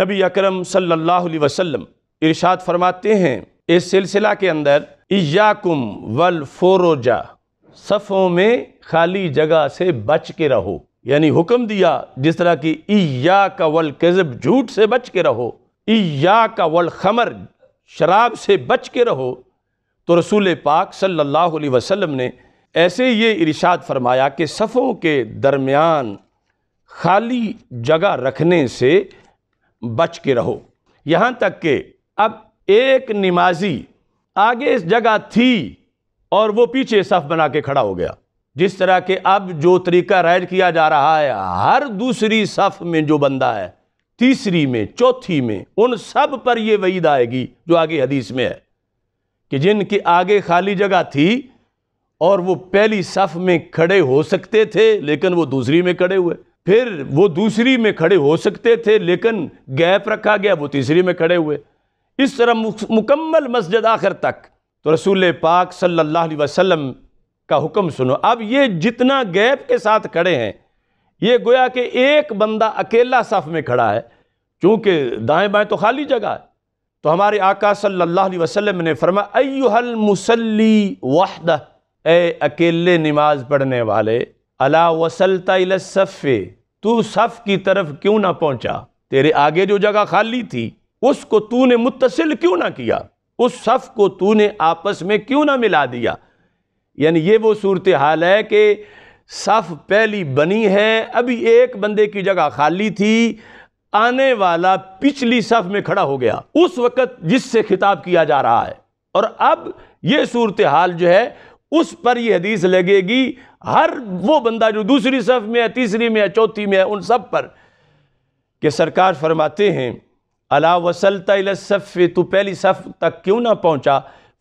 नबी अकरम सल्लल्लाहु अलैहि वसल्लम इरशाद फरमाते हैं इस सिलसिला के अंदर इयाकुम वल फोरोजा सफ़ों में खाली जगह से बच के रहो यानी हुक्म दिया जिस तरह की इया का वल कज़ब झूठ से बच के रहो इया का वल खमर शराब से बच के रहो तो रसूल पाक सल्लल्लाहु अलैहि वसल्लम ने ऐसे ये इरशाद फरमाया कि सफ़ों के दरमियान खाली जगह रखने से बच के रहो यहाँ तक कि अब एक नमाजी आगे इस जगह थी और वो पीछे सफ़ बना के खड़ा हो गया जिस तरह के अब जो तरीका रैड किया जा रहा है हर दूसरी सफ़ में जो बंदा है तीसरी में चौथी में उन सब पर यह वईद आएगी जो आगे हदीस में है कि जिनके आगे खाली जगह थी और वो पहली सफ़ में खड़े हो सकते थे लेकिन वो दूसरी में खड़े हुए फिर वो दूसरी में खड़े हो सकते थे लेकिन गैप रखा गया वो तीसरी में खड़े हुए इस तरह मुकम्मल मस्जिद आखिर तक तो रसूल पाक सल्लल्लाहु अलैहि वसल्लम का हुक्म सुनो अब ये जितना गैप के साथ खड़े हैं ये गोया कि एक बंदा अकेला सफ़ में खड़ा है क्योंकि दाएं बाएं तो खाली जगह है तो हमारे आका सल्लल्लाहु अलैहि वसल्लम ने फरमा अयुहल मुसल्ली वाहद ए अकेले नमाज पढ़ने वाले अला वसलता सफ़े तू सफ़ की तरफ क्यों ना पहुंचा तेरे आगे जो जगह खाली थी उसको तूने मुतसिल क्यों ना किया उस सफ़ को तूने आपस में क्यों ना मिला दिया यानी ये वो सूरत हाल है कि सफ़ पहली बनी है अभी एक बंदे की जगह खाली थी आने वाला पिछली सफ़ में खड़ा हो गया उस वक़्त जिससे खिताब किया जा रहा है और अब ये सूरत हाल जो है उस पर यह हदीस लगेगी हर वो बंदा जो दूसरी सफ़ में है तीसरी में है चौथी में है उन सब पर कि सरकार फरमाते हैं अला वसलता सफ़ तू पहली सफ़ तक क्यों ना पहुँचा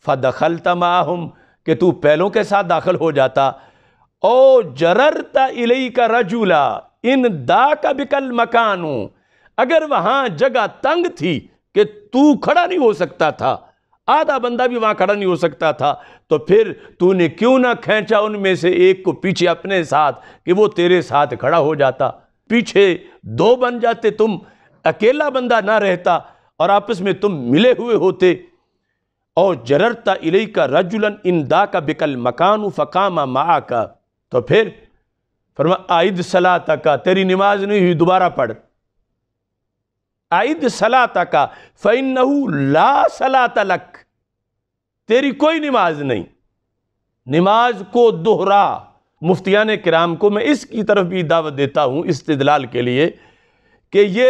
फ़दखलता माहम कि तू पहलों के साथ दाखिल हो जाता ओ जररता इलई का रजूला इन दा का बिकल मकान अगर वहाँ जगह तंग थी कि तू खड़ा नहीं हो सकता था आधा बंदा भी वहां खड़ा नहीं हो सकता था तो फिर तूने क्यों ना खेचा उनमें से एक को पीछे अपने साथ कि वो तेरे साथ खड़ा हो जाता पीछे दो बन जाते तुम अकेला बंदा ना रहता और आपस में तुम मिले हुए होते और जररता इलई का रजुलन इन दा का बिकल मकान फ़कामा मा का तो फिर फरमा आयद सलाह तक तेरी नमाज नहीं हुई दोबारा पढ़ आइद सलाता का फ़ैन ला सलाता लक तेरी कोई नमाज नहीं नमाज को दोहरा मुफ्तियान कराम को मैं इसकी तरफ भी दावत देता हूँ इस्तलाल के लिए कि ये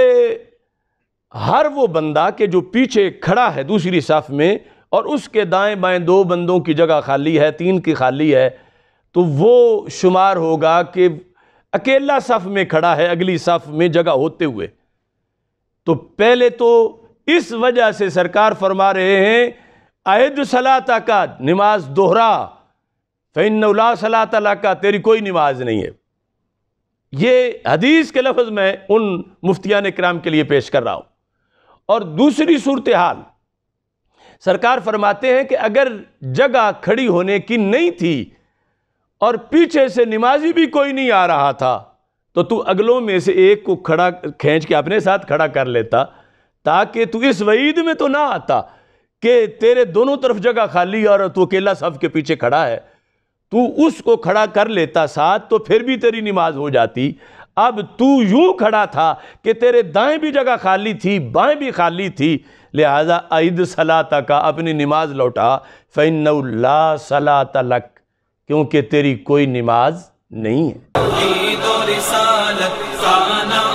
हर वो बंदा के जो पीछे खड़ा है दूसरी साफ में और उसके दाएं बाएं दो बंदों की जगह खाली है तीन की खाली है तो वो शुमार होगा कि अकेला सफ़ में खड़ा है अगली सफ़ में जगह होते हुए तो पहले तो इस वजह से सरकार फरमा रहे हैं आयद सलाता का नमाज दोहरा सला तला का तेरी कोई नमाज नहीं है ये हदीस के लफ्ज़ में उन मुफ्तियान कराम के लिए पेश कर रहा हूँ और दूसरी सूरत हाल सरकार फरमाते हैं कि अगर जगह खड़ी होने की नहीं थी और पीछे से नमाजी भी कोई नहीं आ रहा था तो तू अगलों में से एक को खड़ा खींच के अपने साथ खड़ा कर लेता ताकि तू इस वईद में तो ना आता कि तेरे दोनों तरफ जगह खाली और तू अकेला सब के पीछे खड़ा है तू उसको खड़ा कर लेता साथ तो फिर भी तेरी नमाज हो जाती अब तू यूं खड़ा था कि तेरे दाएं भी जगह खाली थी बाएं भी खाली थी लिहाजा ईद सलाता का अपनी नमाज लौटा फ़ैन सला लक क्योंकि तेरी कोई नमाज नहीं है